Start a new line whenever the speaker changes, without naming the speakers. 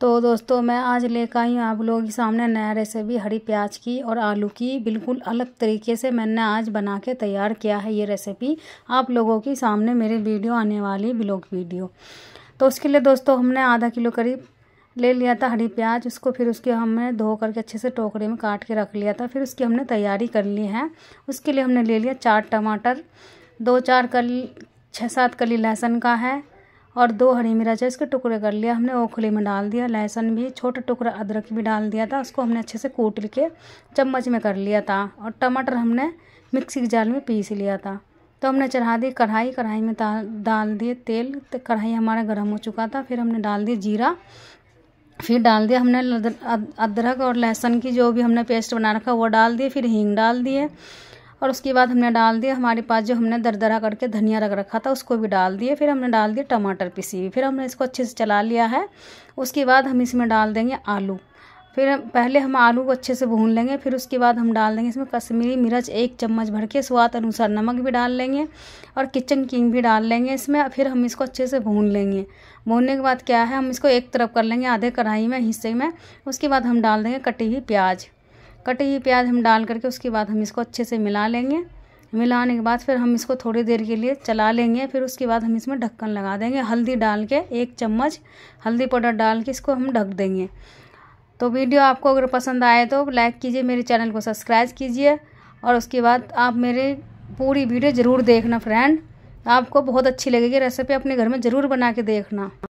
तो दोस्तों मैं आज लेकर आई हूँ आप लोगों के सामने नया रेसिपी हरी प्याज की और आलू की बिल्कुल अलग तरीके से मैंने आज बना के तैयार किया है ये रेसिपी आप लोगों के सामने मेरे वीडियो आने वाली ब्लॉग वीडियो तो उसके लिए दोस्तों हमने आधा किलो करीब ले लिया था हरी प्याज उसको फिर उसके हमने धो करके अच्छे से टोकरे में काट के रख लिया था फिर उसकी हमने तैयारी कर ली है उसके लिए हमने ले लिया चार टमाटर दो चार कल छः सात कली लहसुन का है और दो हरी मिर्च है इसके टुकड़े कर लिया हमने ओखली में डाल दिया लहसुन भी छोटा टुकड़ा अदरक भी डाल दिया था उसको हमने अच्छे से कूट के चम्मच में कर लिया था और टमाटर हमने मिक्सी के जाल में पीस लिया था तो हमने चढ़ा दी कढ़ाई कढ़ाई में डाल दिए तेल तो कढ़ाई हमारा गर्म हो चुका था फिर हमने डाल दिया जीरा फिर डाल दिया हमने अदरक और लहसुन की जो भी हमने पेस्ट बना रखा वो डाल दिए फिर हींग डाल दिए और उसके बाद हमने डाल दिया हमारे पास जो हमने दरदरा करके धनिया रख रखा था उसको भी डाल दिए फिर हमने डाल दिए टमाटर पीसी हुई फिर हमने इसको अच्छे से चला लिया है उसके बाद हम इसमें डाल देंगे आलू फिर पहले हम आलू को अच्छे से भून लेंगे फिर उसके बाद हम डाल देंगे इसमें कश्मीरी मिर्च एक चम्मच भर के स्वाद अनुसार नमक भी डाल लेंगे और किचन किंग भी डाल लेंगे इसमें फिर हम इसको अच्छे से भून लेंगे भूनने के बाद क्या है हम इसको एक तरफ कर लेंगे आधे कढ़ाई में हिस्से में उसके बाद हम डाल देंगे कटी हुई प्याज़ कटी हुई प्याज हम डाल करके उसके बाद हम इसको अच्छे से मिला लेंगे मिलाने के बाद फिर हम इसको थोड़ी देर के लिए चला लेंगे फिर उसके बाद हम इसमें ढक्कन लगा देंगे हल्दी डाल के एक चम्मच हल्दी पाउडर डाल के इसको हम ढक देंगे तो वीडियो आपको अगर पसंद आए तो लाइक कीजिए मेरे चैनल को सब्सक्राइब कीजिए और उसके बाद आप मेरे पूरी वीडियो ज़रूर देखना फ्रेंड आपको बहुत अच्छी लगेगी रेसिपी अपने घर में ज़रूर बना के देखना